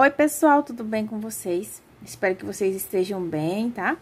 Oi, pessoal, tudo bem com vocês? Espero que vocês estejam bem, tá?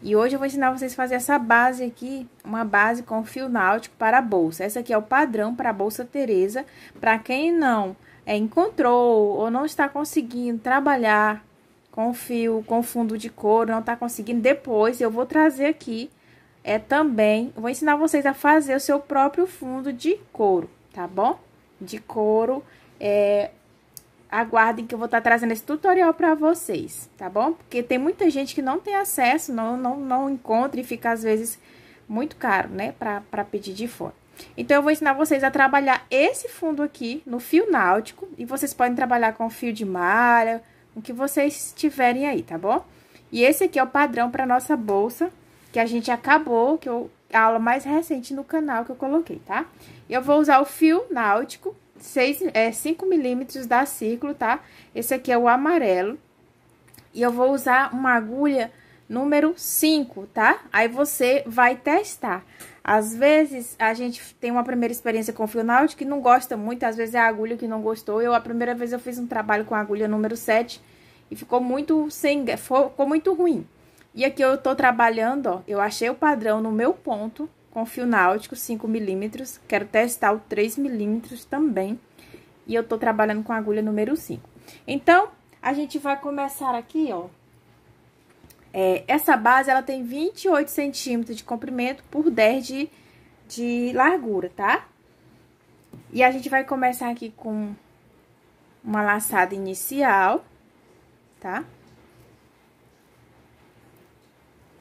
E hoje eu vou ensinar vocês a fazer essa base aqui, uma base com fio náutico para a bolsa. Essa aqui é o padrão para a Bolsa Tereza. Para quem não é, encontrou ou não está conseguindo trabalhar com fio, com fundo de couro, não está conseguindo, depois eu vou trazer aqui é também, vou ensinar vocês a fazer o seu próprio fundo de couro, tá bom? De couro, é, aguardem que eu vou estar tá trazendo esse tutorial para vocês, tá bom? Porque tem muita gente que não tem acesso, não, não, não encontra e fica às vezes muito caro, né, para pedir de fora. Então, eu vou ensinar vocês a trabalhar esse fundo aqui no fio náutico e vocês podem trabalhar com fio de malha, o que vocês tiverem aí, tá bom? E esse aqui é o padrão para nossa bolsa, que a gente acabou, que eu, a aula mais recente no canal que eu coloquei, tá? Eu vou usar o fio náutico 6, é, 5 milímetros da círculo, tá? Esse aqui é o amarelo. E eu vou usar uma agulha número 5, tá? Aí você vai testar. Às vezes, a gente tem uma primeira experiência com fio náutico que não gosta muito, às vezes é a agulha que não gostou. Eu, a primeira vez, eu fiz um trabalho com a agulha número 7 e ficou muito sem, ficou muito ruim. E aqui eu tô trabalhando, ó, eu achei o padrão no meu ponto, com fio náutico 5 milímetros. Quero testar o 3 milímetros também. E eu tô trabalhando com agulha número 5. Então, a gente vai começar aqui, ó. É, essa base, ela tem 28 centímetros de comprimento por 10 de, de largura, tá? E a gente vai começar aqui com uma laçada inicial, tá?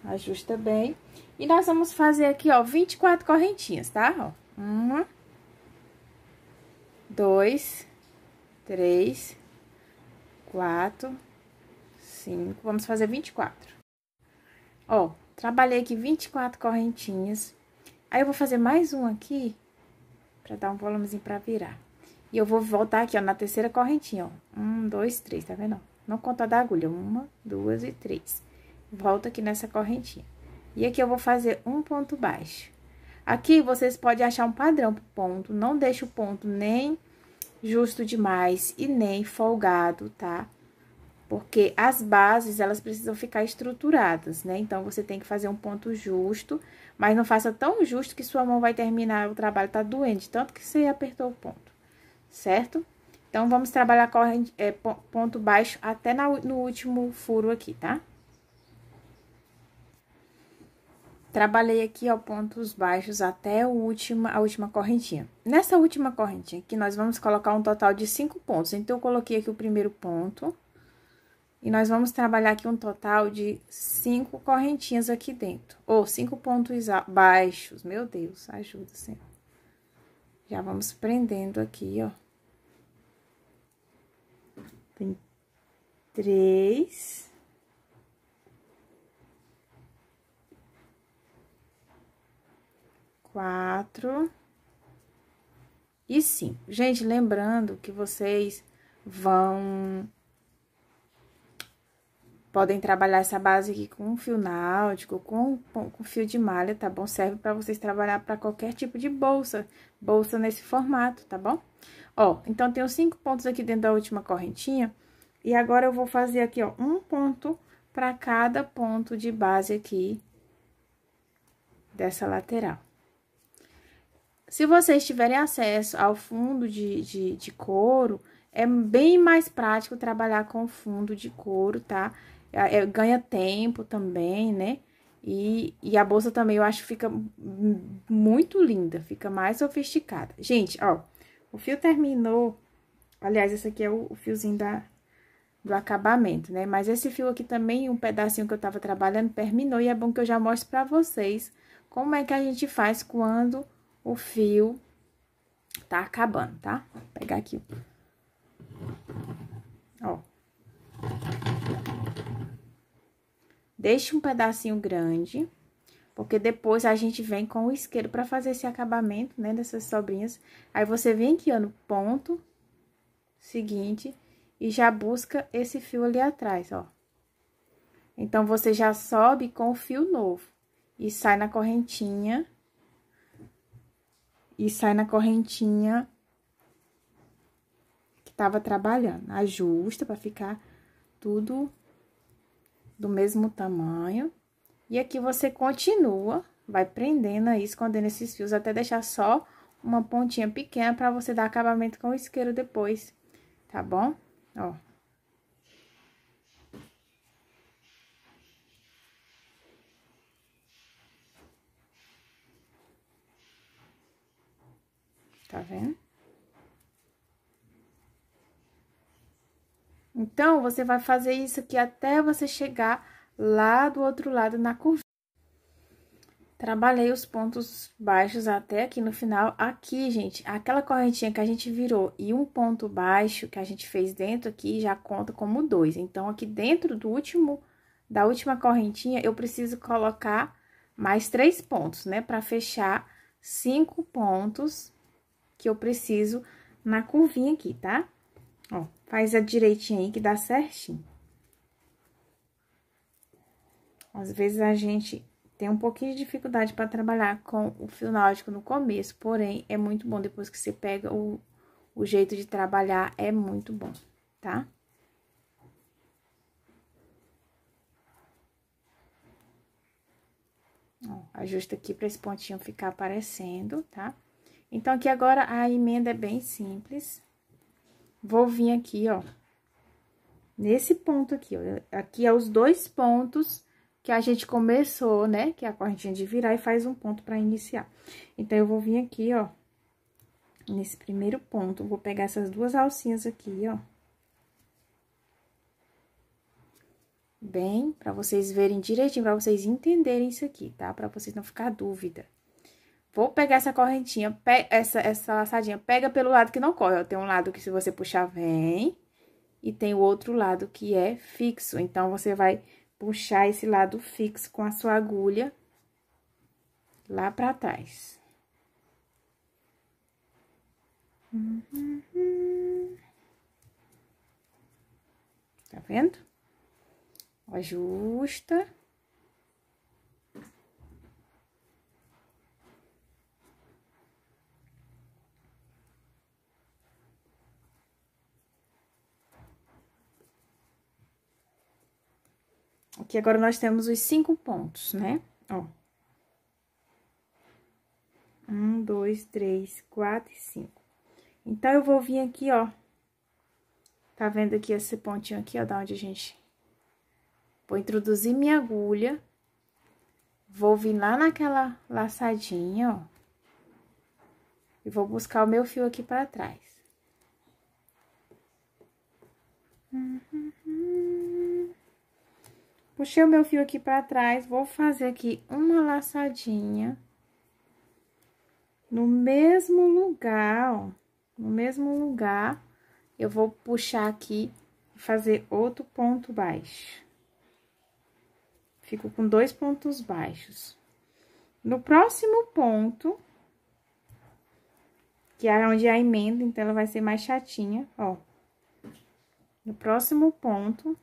Ajusta bem. E nós vamos fazer aqui, ó, 24 correntinhas, tá? Ó, uma, dois, três, quatro, cinco, vamos fazer 24. Ó, trabalhei aqui 24 correntinhas. Aí, eu vou fazer mais um aqui, pra dar um volumezinho pra virar. E eu vou voltar aqui, ó, na terceira correntinha, ó. Um, dois, três, tá vendo? Não conta da agulha. Uma, duas e três. Volto aqui nessa correntinha. E aqui eu vou fazer um ponto baixo. Aqui vocês podem achar um padrão pro ponto, não deixa o ponto nem justo demais e nem folgado, tá? Porque as bases, elas precisam ficar estruturadas, né? Então, você tem que fazer um ponto justo, mas não faça tão justo que sua mão vai terminar, o trabalho tá doente, tanto que você apertou o ponto, certo? Então, vamos trabalhar corrente, é, ponto baixo até na, no último furo aqui, tá? Trabalhei aqui, ó, pontos baixos até a última, a última correntinha. Nessa última correntinha aqui, nós vamos colocar um total de cinco pontos. Então, eu coloquei aqui o primeiro ponto. E nós vamos trabalhar aqui um total de cinco correntinhas aqui dentro. Ou cinco pontos baixos. Meu Deus, ajuda, Senhor. Já vamos prendendo aqui, ó. Tem três... quatro e cinco. Gente, lembrando que vocês vão... Podem trabalhar essa base aqui com fio náutico, com, com fio de malha, tá bom? Serve para vocês trabalhar para qualquer tipo de bolsa, bolsa nesse formato, tá bom? Ó, então, tenho cinco pontos aqui dentro da última correntinha, e agora eu vou fazer aqui, ó, um ponto para cada ponto de base aqui dessa lateral. Se vocês tiverem acesso ao fundo de, de, de couro, é bem mais prático trabalhar com fundo de couro, tá? É, é, ganha tempo também, né? E, e a bolsa também eu acho que fica muito linda, fica mais sofisticada. Gente, ó, o fio terminou. Aliás, esse aqui é o, o fiozinho da, do acabamento, né? Mas esse fio aqui também, um pedacinho que eu tava trabalhando, terminou. E é bom que eu já mostre pra vocês como é que a gente faz quando o fio tá acabando, tá? Vou pegar aqui. Ó. Deixe um pedacinho grande, porque depois a gente vem com o isqueiro para fazer esse acabamento, né, dessas sobrinhas. Aí você vem aqui, ó, no ponto seguinte e já busca esse fio ali atrás, ó. Então, você já sobe com o fio novo e sai na correntinha e sai na correntinha que tava trabalhando. Ajusta para ficar tudo do mesmo tamanho. E aqui você continua, vai prendendo aí, escondendo esses fios até deixar só uma pontinha pequena para você dar acabamento com o isqueiro depois, tá bom? Ó, tá vendo? Então, você vai fazer isso aqui até você chegar lá do outro lado na curva. Trabalhei os pontos baixos até aqui no final. Aqui, gente, aquela correntinha que a gente virou e um ponto baixo que a gente fez dentro aqui já conta como dois. Então, aqui dentro do último, da última correntinha, eu preciso colocar mais três pontos, né? Pra fechar cinco pontos que eu preciso na curvinha aqui, tá? Ó, faz a direitinha aí que dá certinho. Às vezes a gente tem um pouquinho de dificuldade para trabalhar com o fio náutico no começo, porém é muito bom depois que você pega o, o jeito de trabalhar, é muito bom, tá? Ó, ajusta aqui para esse pontinho ficar aparecendo, tá? Tá? Então, aqui agora a emenda é bem simples. Vou vir aqui, ó, nesse ponto aqui, ó. Aqui é os dois pontos que a gente começou, né? Que é a correntinha de virar e faz um ponto para iniciar. Então, eu vou vir aqui, ó, nesse primeiro ponto. Vou pegar essas duas alcinhas aqui, ó. Bem, para vocês verem direitinho, para vocês entenderem isso aqui, tá? Para vocês não ficar dúvida. Vou pegar essa correntinha, pe essa, essa laçadinha, pega pelo lado que não corre. Ó. Tem um lado que se você puxar, vem. E tem o outro lado que é fixo. Então, você vai puxar esse lado fixo com a sua agulha lá pra trás. Tá vendo? Ajusta. Aqui agora nós temos os cinco pontos, né? Ó. Um, dois, três, quatro e cinco. Então, eu vou vir aqui, ó. Tá vendo aqui esse pontinho aqui, ó, da onde a gente... Vou introduzir minha agulha. Vou vir lá naquela laçadinha, ó. E vou buscar o meu fio aqui pra trás. Uhum. Puxei o meu fio aqui pra trás, vou fazer aqui uma laçadinha. No mesmo lugar, ó, no mesmo lugar, eu vou puxar aqui e fazer outro ponto baixo. Fico com dois pontos baixos. No próximo ponto, que é onde a emenda, então ela vai ser mais chatinha, ó. No próximo ponto,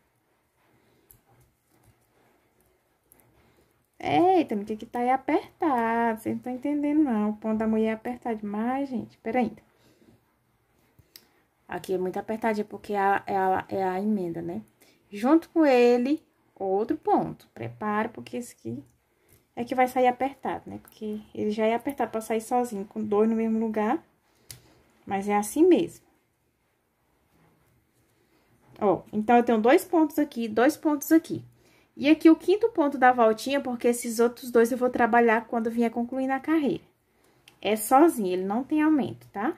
Eita, também tem que estar tá apertado. Vocês não estão entendendo, não. O ponto da mulher é apertado demais, gente. Pera aí. Aqui é muito apertadinho porque é a, é, a, é a emenda, né? Junto com ele, outro ponto. Prepare, porque esse aqui é que vai sair apertado, né? Porque ele já é apertado para sair sozinho, com dois no mesmo lugar. Mas é assim mesmo. Ó, então eu tenho dois pontos aqui, dois pontos aqui. E aqui o quinto ponto da voltinha, porque esses outros dois eu vou trabalhar quando vier concluir na carreira. É sozinho, ele não tem aumento, tá?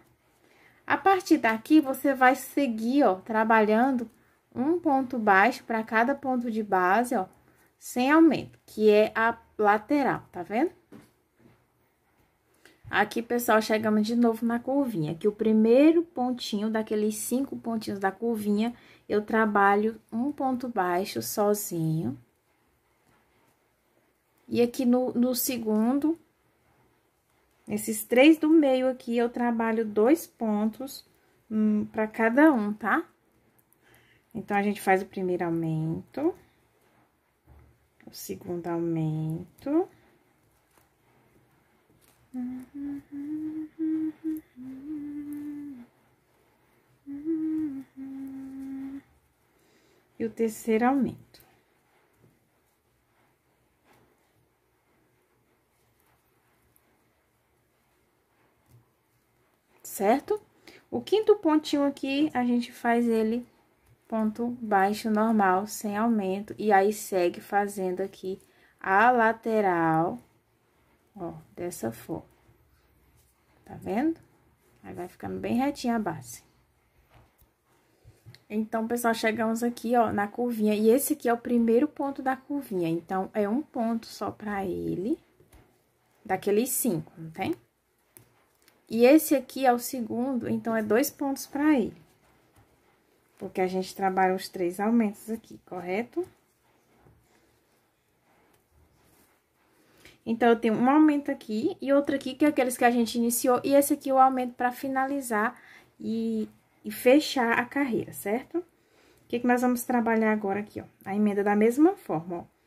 A partir daqui, você vai seguir, ó, trabalhando um ponto baixo para cada ponto de base, ó, sem aumento, que é a lateral, tá vendo? Aqui, pessoal, chegamos de novo na curvinha, que o primeiro pontinho daqueles cinco pontinhos da curvinha, eu trabalho um ponto baixo sozinho, e aqui no, no segundo, esses três do meio aqui, eu trabalho dois pontos hum, para cada um, tá? Então, a gente faz o primeiro aumento, o segundo aumento. E o terceiro aumento. certo? O quinto pontinho aqui, a gente faz ele ponto baixo normal, sem aumento, e aí segue fazendo aqui a lateral, ó, dessa forma. Tá vendo? Aí vai ficando bem retinha a base. Então, pessoal, chegamos aqui, ó, na curvinha, e esse aqui é o primeiro ponto da curvinha, então, é um ponto só pra ele, daqueles cinco, não tem? E esse aqui é o segundo, então é dois pontos para ele. Porque a gente trabalha os três aumentos aqui, correto? Então, eu tenho um aumento aqui e outro aqui, que é aqueles que a gente iniciou. E esse aqui é o aumento para finalizar e, e, fechar a carreira, certo? O que, que nós vamos trabalhar agora aqui, ó? A emenda da mesma forma, ó.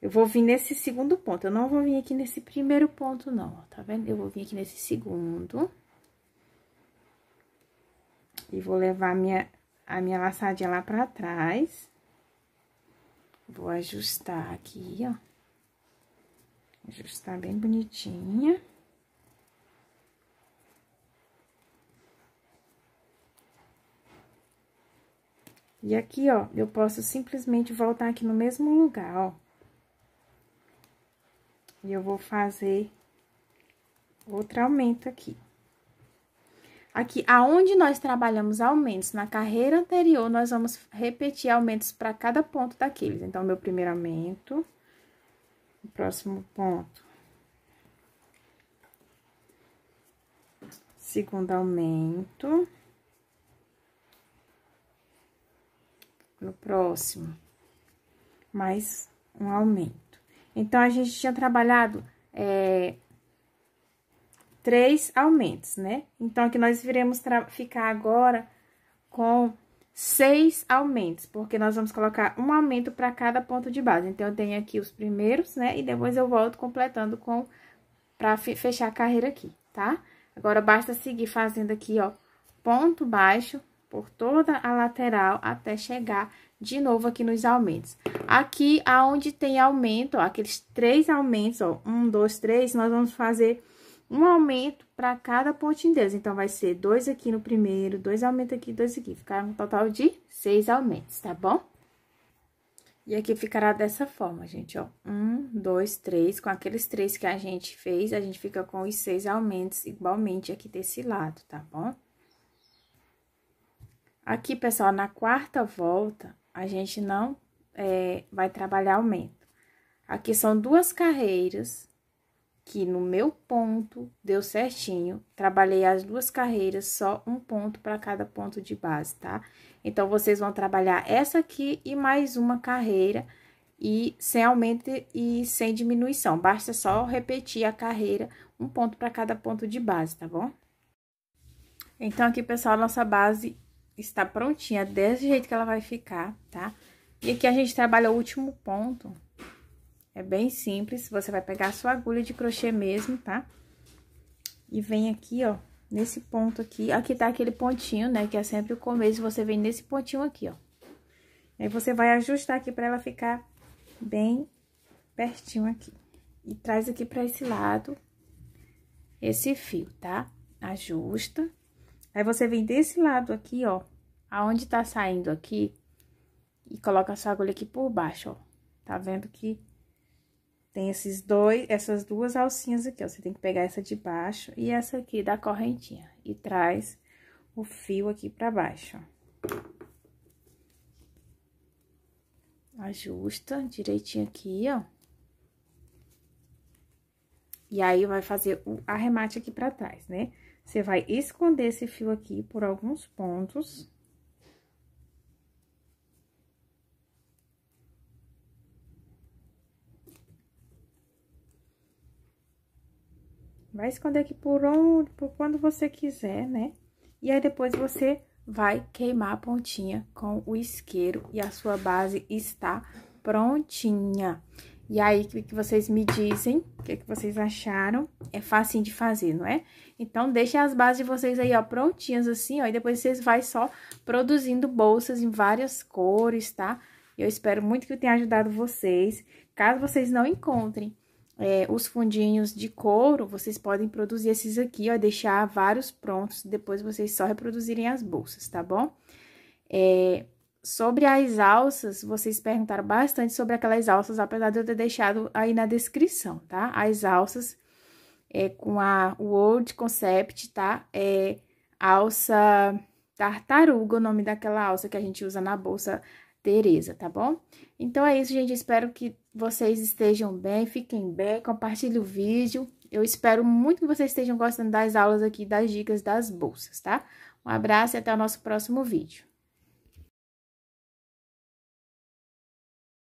Eu vou vir nesse segundo ponto, eu não vou vir aqui nesse primeiro ponto, não, tá vendo? Eu vou vir aqui nesse segundo. E vou levar a minha, a minha laçadinha lá pra trás. Vou ajustar aqui, ó. Ajustar bem bonitinha. E aqui, ó, eu posso simplesmente voltar aqui no mesmo lugar, ó. E eu vou fazer outro aumento aqui. Aqui, aonde nós trabalhamos aumentos na carreira anterior, nós vamos repetir aumentos para cada ponto daqueles. Então, meu primeiro aumento, o próximo ponto. Segundo aumento. No próximo, mais um aumento. Então, a gente tinha trabalhado é, três aumentos, né? Então, aqui nós iremos ficar agora com seis aumentos, porque nós vamos colocar um aumento para cada ponto de base. Então, eu tenho aqui os primeiros, né? E depois eu volto completando com para fechar a carreira aqui, tá? Agora, basta seguir fazendo aqui, ó, ponto baixo por toda a lateral até chegar de novo aqui nos aumentos. Aqui, aonde tem aumento, ó, aqueles três aumentos, ó, um, dois, três, nós vamos fazer um aumento para cada pontinho deles. Então, vai ser dois aqui no primeiro, dois aumentos aqui, dois aqui. ficar um total de seis aumentos, tá bom? E aqui ficará dessa forma, gente, ó. Um, dois, três, com aqueles três que a gente fez, a gente fica com os seis aumentos igualmente aqui desse lado, tá bom? Aqui, pessoal, na quarta volta, a gente não é, vai trabalhar aumento. Aqui são duas carreiras que no meu ponto deu certinho. Trabalhei as duas carreiras, só um ponto para cada ponto de base, tá? Então, vocês vão trabalhar essa aqui e mais uma carreira e sem aumento e sem diminuição. Basta só repetir a carreira, um ponto para cada ponto de base, tá bom? Então, aqui, pessoal, nossa base está prontinha desse jeito que ela vai ficar, tá? E aqui a gente trabalha o último ponto. É bem simples, você vai pegar a sua agulha de crochê mesmo, tá? E vem aqui, ó, nesse ponto aqui. Aqui tá aquele pontinho, né, que é sempre o começo, você vem nesse pontinho aqui, ó. Aí, você vai ajustar aqui pra ela ficar bem pertinho aqui. E traz aqui pra esse lado esse fio, tá? Ajusta. Aí, você vem desse lado aqui, ó, aonde tá saindo aqui, e coloca a sua agulha aqui por baixo, ó. Tá vendo que tem esses dois, essas duas alcinhas aqui, ó. Você tem que pegar essa de baixo e essa aqui da correntinha. E traz o fio aqui pra baixo, ó. Ajusta direitinho aqui, ó. E aí, vai fazer o arremate aqui pra trás, né? Você vai esconder esse fio aqui por alguns pontos. Vai esconder aqui por onde, por quando você quiser, né? E aí, depois você vai queimar a pontinha com o isqueiro e a sua base está prontinha. E aí, que, que vocês me dizem, o que, que vocês acharam. É fácil de fazer, não é? Então, deixem as bases de vocês aí, ó, prontinhas assim, ó. E depois vocês vão só produzindo bolsas em várias cores, tá? Eu espero muito que eu tenha ajudado vocês. Caso vocês não encontrem é, os fundinhos de couro, vocês podem produzir esses aqui, ó. Deixar vários prontos, depois vocês só reproduzirem as bolsas, tá bom? É... Sobre as alças, vocês perguntaram bastante sobre aquelas alças, apesar de eu ter deixado aí na descrição, tá? As alças é com a World Concept, tá? É alça tartaruga, o nome daquela alça que a gente usa na bolsa Tereza, tá bom? Então é isso, gente. Espero que vocês estejam bem, fiquem bem, compartilhe o vídeo. Eu espero muito que vocês estejam gostando das aulas aqui, das dicas das bolsas, tá? Um abraço e até o nosso próximo vídeo.